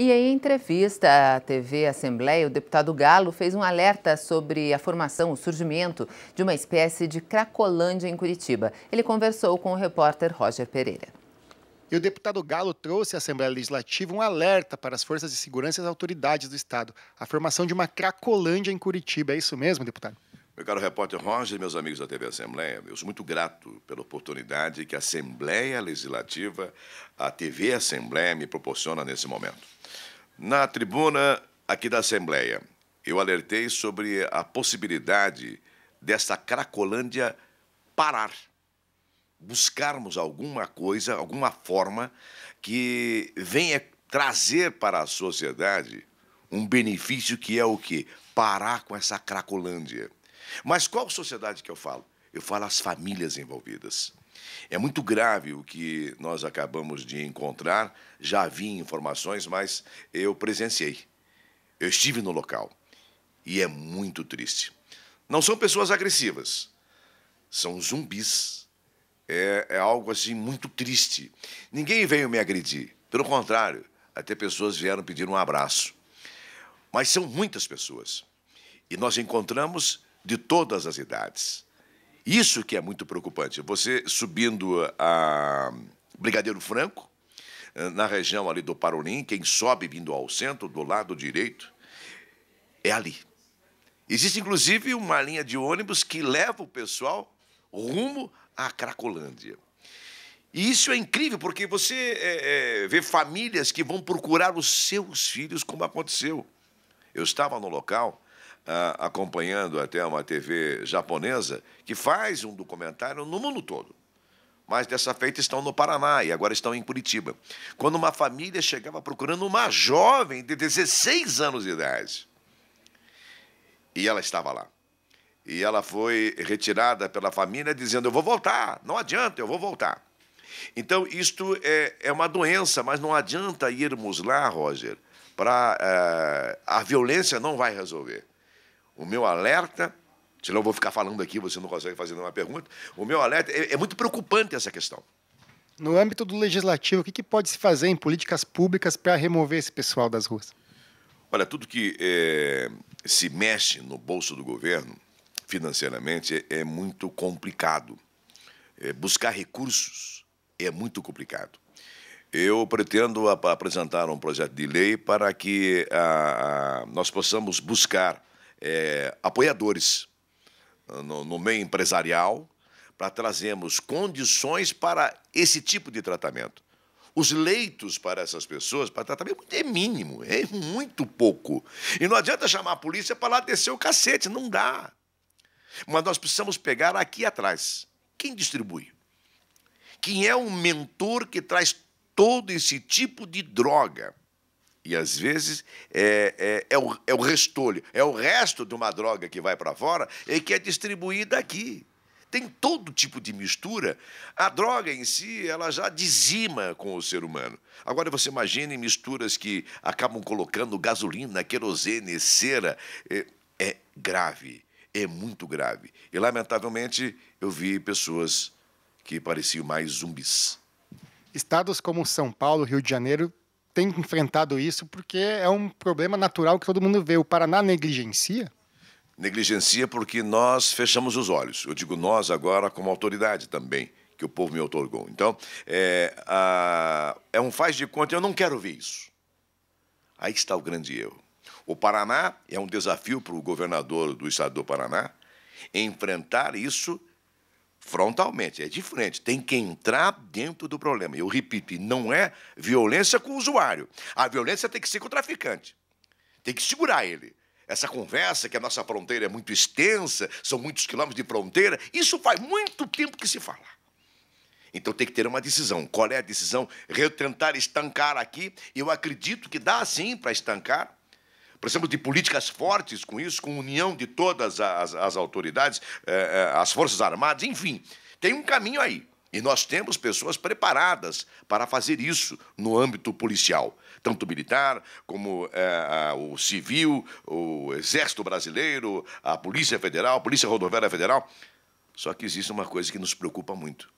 E em entrevista à TV Assembleia, o deputado Galo fez um alerta sobre a formação, o surgimento de uma espécie de cracolândia em Curitiba. Ele conversou com o repórter Roger Pereira. E o deputado Galo trouxe à Assembleia Legislativa um alerta para as forças de segurança e as autoridades do Estado. A formação de uma cracolândia em Curitiba, é isso mesmo, deputado? Meu caro repórter Roger e meus amigos da TV Assembleia, eu sou muito grato pela oportunidade que a Assembleia Legislativa, a TV Assembleia, me proporciona nesse momento. Na tribuna aqui da Assembleia, eu alertei sobre a possibilidade desta Cracolândia parar. Buscarmos alguma coisa, alguma forma que venha trazer para a sociedade um benefício que é o quê? Parar com essa Cracolândia mas qual sociedade que eu falo? Eu falo as famílias envolvidas. É muito grave o que nós acabamos de encontrar. Já vi informações, mas eu presenciei. Eu estive no local. E é muito triste. Não são pessoas agressivas, são zumbis. É, é algo assim muito triste. Ninguém veio me agredir. Pelo contrário, até pessoas vieram pedir um abraço. Mas são muitas pessoas. E nós encontramos de todas as idades. Isso que é muito preocupante. Você subindo a Brigadeiro Franco, eh, na região ali do Parolim, quem sobe vindo ao centro, do lado direito, é ali. Existe, inclusive, uma linha de ônibus que leva o pessoal rumo à Cracolândia. E isso é incrível, porque você é, é, vê famílias que vão procurar os seus filhos, como aconteceu. Eu estava no local ah, acompanhando até uma TV japonesa, que faz um documentário no mundo todo. Mas dessa feita estão no Paraná e agora estão em Curitiba. Quando uma família chegava procurando uma jovem de 16 anos de idade. E ela estava lá. E ela foi retirada pela família dizendo: Eu vou voltar, não adianta, eu vou voltar. Então, isto é, é uma doença, mas não adianta irmos lá, Roger, para. É, eh, a violência não vai resolver. O meu alerta, senão eu vou ficar falando aqui, você não consegue fazer nenhuma pergunta. O meu alerta é, é muito preocupante essa questão. No âmbito do legislativo, o que, que pode se fazer em políticas públicas para remover esse pessoal das ruas? Olha, tudo que é, se mexe no bolso do governo, financeiramente, é, é muito complicado. É, buscar recursos é muito complicado. Eu pretendo apresentar um projeto de lei para que a, a, nós possamos buscar é, apoiadores ah, no, no meio empresarial para trazermos condições para esse tipo de tratamento. Os leitos para essas pessoas, para tratamento, é, é mínimo, é muito pouco. E não adianta chamar a polícia para lá descer o cacete, não dá. Mas nós precisamos pegar aqui atrás. Quem distribui? Quem é o mentor que traz todo esse tipo de droga? E às vezes é, é, é, o, é o restolho, é o resto de uma droga que vai para fora e que é distribuída aqui. Tem todo tipo de mistura. A droga em si, ela já dizima com o ser humano. Agora você imagine misturas que acabam colocando gasolina, querosene, cera. É, é grave, é muito grave. E lamentavelmente eu vi pessoas que pareciam mais zumbis. Estados como São Paulo, Rio de Janeiro tem enfrentado isso porque é um problema natural que todo mundo vê. O Paraná negligencia? Negligencia porque nós fechamos os olhos. Eu digo nós agora como autoridade também, que o povo me otorgou. Então, é, a, é um faz de conta, eu não quero ver isso. Aí está o grande erro. O Paraná é um desafio para o governador do estado do Paraná enfrentar isso frontalmente, é diferente. Tem que entrar dentro do problema. Eu repito, não é violência com o usuário. A violência tem que ser com o traficante. Tem que segurar ele. Essa conversa que a nossa fronteira é muito extensa, são muitos quilômetros de fronteira, isso faz muito tempo que se fala. Então tem que ter uma decisão. Qual é a decisão? Eu tentar estancar aqui, eu acredito que dá sim para estancar Precisamos de políticas fortes com isso, com união de todas as, as autoridades, eh, eh, as Forças Armadas, enfim. Tem um caminho aí. E nós temos pessoas preparadas para fazer isso no âmbito policial, tanto militar como eh, o civil, o Exército Brasileiro, a Polícia Federal, a Polícia Rodoviária Federal. Só que existe uma coisa que nos preocupa muito: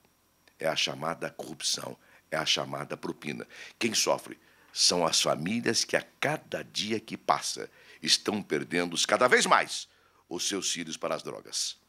é a chamada corrupção, é a chamada propina. Quem sofre? são as famílias que, a cada dia que passa, estão perdendo cada vez mais os seus filhos para as drogas.